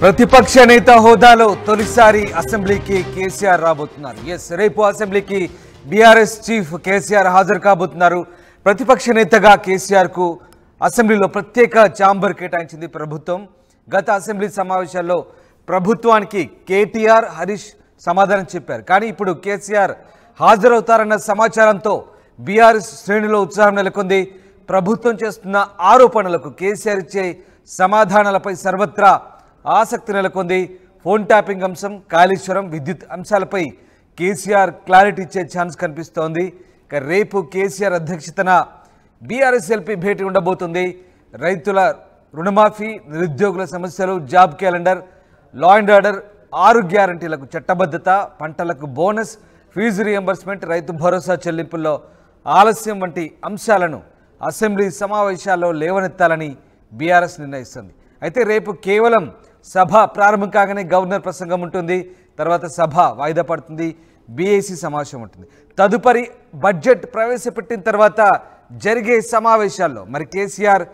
ప్రతిపక్ష నేత హోదాలో తొలిసారి అసెంబ్లీకి కేసీఆర్ రాబోతున్నారు ఎస్ రేపు అసెంబ్లీకి బీఆర్ఎస్ చీఫ్ కేసీఆర్ హాజరు కాబోతున్నారు ప్రతిపక్ష నేతగా కేసీఆర్కు అసెంబ్లీలో ప్రత్యేక ఛాంబర్ కేటాయించింది ప్రభుత్వం గత అసెంబ్లీ సమావేశాల్లో ప్రభుత్వానికి కేటీఆర్ హరీష్ సమాధానం చెప్పారు కానీ ఇప్పుడు కేసీఆర్ హాజరవుతారన్న సమాచారంతో బీఆర్ఎస్ శ్రేణిలో ఉత్సాహం నెలకొంది ప్రభుత్వం చేస్తున్న ఆరోపణలకు కేసీఆర్ ఇచ్చే సమాధానాలపై సర్వత్రా ఆసక్తి నెలకొంది ఫోన్ ట్యాపింగ్ అంశం కాళేశ్వరం విద్యుత్ అంశాలపై కేసీఆర్ క్లారిటీ ఇచ్చే ఛాన్స్ కనిపిస్తోంది ఇక రేపు కేసీఆర్ అధ్యక్షతన బీఆర్ఎస్ ఎల్పీ భేటీ ఉండబోతుంది రైతుల రుణమాఫీ నిరుద్యోగుల సమస్యలు job calendar law and order ఆరు గ్యారంటీలకు చట్టబద్ధత పంటలకు బోనస్ ఫీజు రియంబర్స్మెంట్ రైతు భరోసా చెల్లింపుల్లో ఆలస్యం వంటి అంశాలను అసెంబ్లీ సమావేశాల్లో లేవనెత్తాలని బీఆర్ఎస్ నిర్ణయిస్తుంది అయితే రేపు కేవలం సభ ప్రారంభం కాగానే గవర్నర్ ప్రసంగం ఉంటుంది తర్వాత సభ వాయిదా పడుతుంది బీఏసీ సమావేశం ఉంటుంది తదుపరి బడ్జెట్ ప్రవేశపెట్టిన తర్వాత జరిగే సమావేశాల్లో మరి కేసీఆర్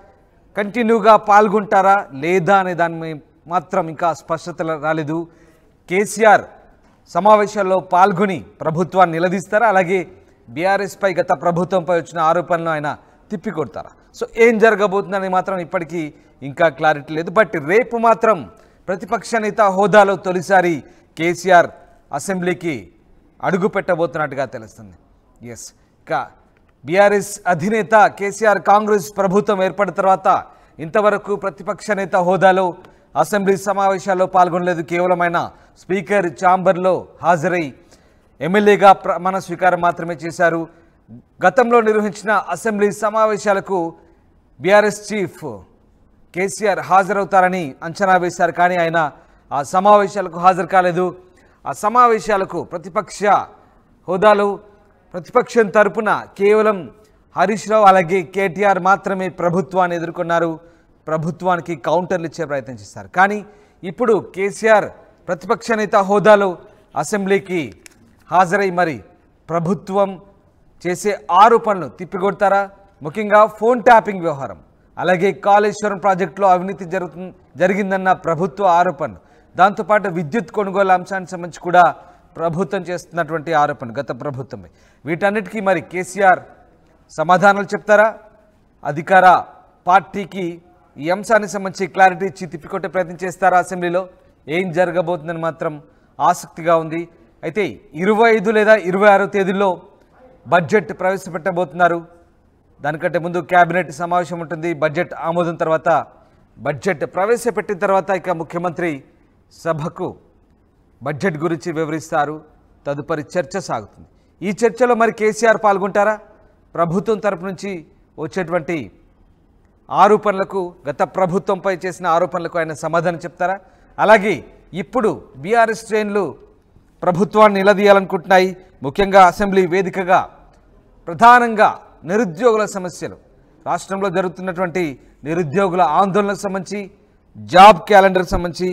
కంటిన్యూగా పాల్గొంటారా లేదా అనే దాని మాత్రం ఇంకా స్పష్టత రాలేదు కేసీఆర్ సమావేశాల్లో పాల్గొని ప్రభుత్వాన్ని నిలదీస్తారా అలాగే బీఆర్ఎస్పై గత ప్రభుత్వంపై వచ్చిన ఆరోపణలు ఆయన తిప్పికొడతారా సో ఏం జరగబోతుందని మాత్రం ఇప్పటికీ ఇంకా క్లారిటీ లేదు బట్ రేపు మాత్రం ప్రతిపక్ష నేత హోదాలో తొలిసారి కేసీఆర్ అసెంబ్లీకి అడుగు పెట్టబోతున్నట్టుగా తెలుస్తుంది ఎస్ ఇక బీఆర్ఎస్ అధినేత కేసీఆర్ కాంగ్రెస్ ప్రభుత్వం ఏర్పడిన తర్వాత ఇంతవరకు ప్రతిపక్ష నేత హోదాలో అసెంబ్లీ సమావేశాల్లో పాల్గొనలేదు కేవలమైన స్పీకర్ ఛాంబర్లో హాజరై ఎమ్మెల్యేగా ప్రమాణ స్వీకారం మాత్రమే చేశారు గతంలో నిర్వహించిన అసెంబ్లీ సమావేశాలకు బీఆర్ఎస్ చీఫ్ కేసీఆర్ హాజరవుతారని అంచనా వేశారు కానీ ఆయన ఆ సమావేశాలకు హాజరు కాలేదు ఆ సమావేశాలకు ప్రతిపక్ష హోదాలు ప్రతిపక్షం తరపున కేవలం హరీష్ రావు అలాగే కేటీఆర్ మాత్రమే ప్రభుత్వాన్ని ఎదుర్కొన్నారు ప్రభుత్వానికి కౌంటర్లు ఇచ్చే ప్రయత్నం చేశారు కానీ ఇప్పుడు కేసీఆర్ ప్రతిపక్ష నేత హోదాలు అసెంబ్లీకి హాజరై మరి ప్రభుత్వం చేసే ఆరోపణలు తిప్పికొడతారా ముఖ్యంగా ఫోన్ ట్యాపింగ్ వ్యవహారం అలాగే కాళేశ్వరం ప్రాజెక్టులో అవినీతి జరుగు జరిగిందన్న ప్రభుత్వ ఆరోపణ దాంతోపాటు విద్యుత్ కొనుగోలు అంశానికి సంబంధించి కూడా ప్రభుత్వం చేస్తున్నటువంటి ఆరోపణ గత ప్రభుత్వమే వీటన్నిటికీ మరి కేసీఆర్ సమాధానాలు చెప్తారా అధికార పార్టీకి ఈ అంశానికి సంబంధించి క్లారిటీ ఇచ్చి తిప్పికొట్టే ప్రయత్నం చేస్తారా అసెంబ్లీలో ఏం జరగబోతుందని మాత్రం ఆసక్తిగా ఉంది అయితే ఇరవై ఐదు లేదా ఇరవై ఆరో తేదీల్లో బడ్జెట్ ప్రవేశపెట్టబోతున్నారు దానికంటే ముందు కేబినెట్ సమావేశం ఉంటుంది బడ్జెట్ ఆమోదం తర్వాత బడ్జెట్ ప్రవేశపెట్టిన తర్వాత ఇక ముఖ్యమంత్రి సభకు బడ్జెట్ గురించి వివరిస్తారు తదుపరి చర్చ సాగుతుంది ఈ చర్చలో మరి కేసీఆర్ పాల్గొంటారా ప్రభుత్వం తరపు నుంచి వచ్చేటువంటి ఆరోపణలకు గత ప్రభుత్వంపై చేసిన ఆరోపణలకు ఆయన సమాధానం చెప్తారా అలాగే ఇప్పుడు బీఆర్ఎస్ ట్రైన్లు ప్రభుత్వాన్ని నిలదీయాలనుకుంటున్నాయి ముఖ్యంగా అసెంబ్లీ వేదికగా ప్రధానంగా నిరుద్యోగుల సమస్యలు రాష్ట్రంలో జరుగుతున్నటువంటి నిరుద్యోగుల ఆందోళనకు సంబంధించి జాబ్ క్యాలెండర్కి సంబంధించి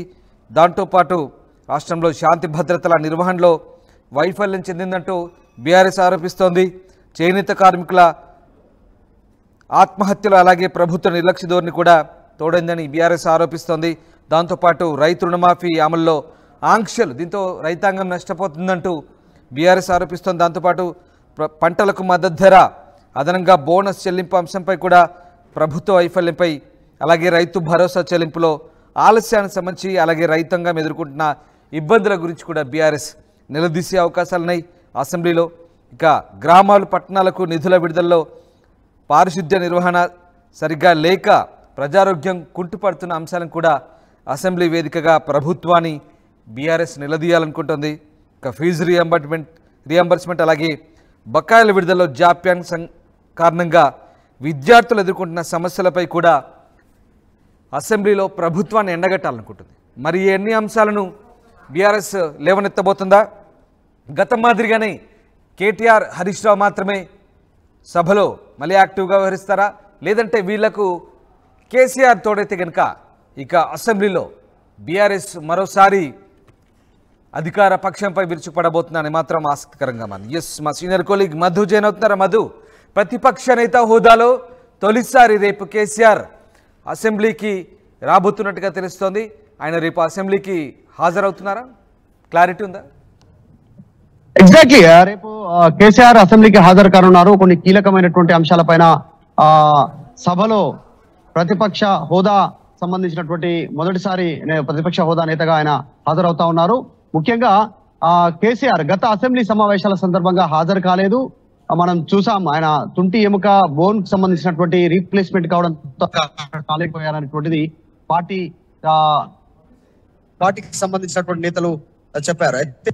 దాంతోపాటు రాష్ట్రంలో శాంతి భద్రతల నిర్వహణలో వైఫల్యం చెందిందంటూ బీఆర్ఎస్ ఆరోపిస్తోంది చేనేత కార్మికుల ఆత్మహత్యలు అలాగే ప్రభుత్వ నిర్లక్ష్య ధోరణి కూడా తోడైందని బీఆర్ఎస్ ఆరోపిస్తోంది దాంతోపాటు రైతు రుణమాఫీ అమల్లో ఆంక్షలు దీంతో రైతాంగం నష్టపోతుందంటూ బీఆర్ఎస్ ఆరోపిస్తోంది దాంతోపాటు పంటలకు మద్దతు ధర అదనంగా బోనస్ చెల్లింపు అంశంపై కూడా ప్రభుత్వ వైఫల్యంపై అలాగే రైతు భరోసా చెల్లింపులో ఆలస్యానికి సంబంధించి అలాగే రైతాంగం ఎదుర్కొంటున్న ఇబ్బందుల గురించి కూడా బీఆర్ఎస్ నిలదీసే అవకాశాలున్నాయి అసెంబ్లీలో ఇక గ్రామాలు పట్టణాలకు నిధుల విడుదలలో పారిశుద్ధ్య నిర్వహణ సరిగ్గా లేక ప్రజారోగ్యం కుంటుపడుతున్న అంశాలను కూడా అసెంబ్లీ వేదికగా ప్రభుత్వాన్ని బీఆర్ఎస్ నిలదీయాలనుకుంటుంది ఇక ఫీజు రీఎంబర్స్మెంట్ రీఎంబర్స్మెంట్ అలాగే బకాయిల విడుదలలో జాప్యాంగ్ కారణంగా విద్యార్థులు ఎదుర్కొంటున్న సమస్యలపై కూడా అసెంబ్లీలో ప్రభుత్వాన్ని ఎండగట్టాలనుకుంటుంది మరి ఎన్ని అంశాలను బీఆర్ఎస్ లేవనెత్తబోతుందా గత మాదిరిగానే కేటీఆర్ హరీష్ రావు మాత్రమే సభలో మళ్ళీ యాక్టివ్గా వ్యవహరిస్తారా లేదంటే వీళ్లకు కేసీఆర్ తోడైతే కనుక ఇక అసెంబ్లీలో బీఆర్ఎస్ మరోసారి అధికార పక్షంపై విరుచుకుపడబోతుందని మాత్రం ఆసక్తికరంగా మారింది ఎస్ మా సీనియర్ కోలీగ్ మధు జైన్ అవుతున్నారా మధు ప్రతిపక్ష నేత హోదాలో తొలిసారి రేపు కేసీఆర్ అసెంబ్లీకి రాబోతున్నట్టుగా తెలుస్తోంది ఆయన రేపు అసెంబ్లీకి హాజరవుతున్నారా క్లారిటీ ఉందా ఎగ్జాక్ట్లీ రేపు కేసీఆర్ అసెంబ్లీకి హాజరు కానున్నారు కొన్ని కీలకమైనటువంటి అంశాలపైన సభలో ప్రతిపక్ష హోదా సంబంధించినటువంటి మొదటిసారి ప్రతిపక్ష హోదా నేతగా ఆయన హాజరవుతా ఉన్నారు ముఖ్యంగా కేసీఆర్ గత అసెంబ్లీ సమావేశాల సందర్భంగా హాజరు కాలేదు మనం చూసాం ఆయన తుంటి ఎముక బోన్ కు సంబంధించినటువంటి రీప్లేస్మెంట్ కావడం కాలేకపోయారనేటువంటిది పార్టీ పార్టీకి సంబంధించినటువంటి నేతలు చెప్పారు అయితే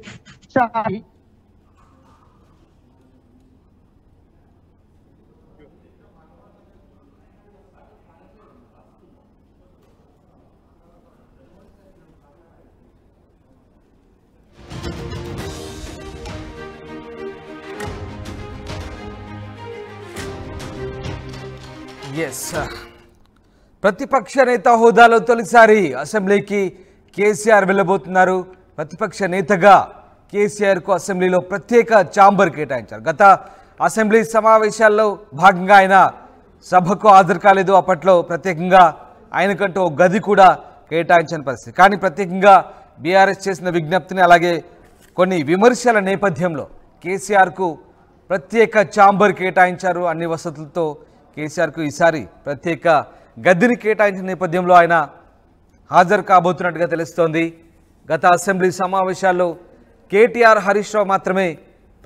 ఎస్ ప్రతిపక్ష నేత హోదాలో తొలిసారి అసెంబ్లీకి కేసీఆర్ వెళ్ళబోతున్నారు ప్రతిపక్ష నేతగా కేసీఆర్కు అసెంబ్లీలో ప్రత్యేక ఛాంబర్ కేటాయించారు గత అసెంబ్లీ సమావేశాల్లో భాగంగా ఆయన సభకు హాజరు కాలేదు అప్పట్లో ప్రత్యేకంగా ఆయనకంటూ గది కూడా కేటాయించిన పరిస్థితి కానీ ప్రత్యేకంగా బీఆర్ఎస్ చేసిన విజ్ఞప్తిని అలాగే కొన్ని విమర్శల నేపథ్యంలో కేసీఆర్కు ప్రత్యేక ఛాంబర్ కేటాయించారు అన్ని వసతులతో కేసీఆర్కు ఈసారి ప్రత్యేక గదిని కేటాయించిన నేపథ్యంలో ఆయన హాజరు కాబోతున్నట్టుగా తెలుస్తోంది గత అసెంబ్లీ సమావేశాల్లో కేటీఆర్ హరీష్ రావు మాత్రమే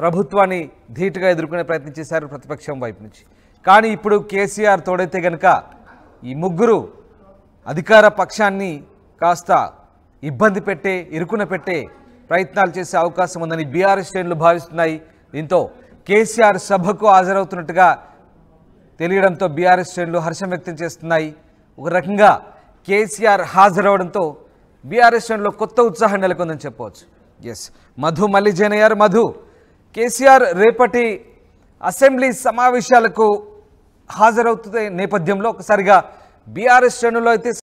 ప్రభుత్వాన్ని ధీటుగా ఎదుర్కొనే ప్రయత్నం చేశారు ప్రతిపక్షం వైపు నుంచి కానీ ఇప్పుడు కేసీఆర్ తోడైతే గనక ఈ ముగ్గురు అధికార పక్షాన్ని కాస్త ఇబ్బంది పెట్టే ఇరుకున పెట్టే ప్రయత్నాలు చేసే అవకాశం ఉందని బీఆర్ఎస్ శ్రేణులు భావిస్తున్నాయి దీంతో కేసీఆర్ సభకు హాజరవుతున్నట్టుగా తెలియడంతో బీఆర్ఎస్ శ్రేణులు హర్షం వ్యక్తం చేస్తున్నాయి ఒక రకంగా కేసీఆర్ హాజరవడంతో బీఆర్ఎస్ శ్రేణులు కొత్త ఉత్సాహం నెలకొందని చెప్పవచ్చు ఎస్ మధు మళ్ళీ మధు కేసీఆర్ రేపటి అసెంబ్లీ సమావేశాలకు హాజరవుతున్న నేపథ్యంలో ఒకసారిగా బీఆర్ఎస్ శ్రేణుల్లో అయితే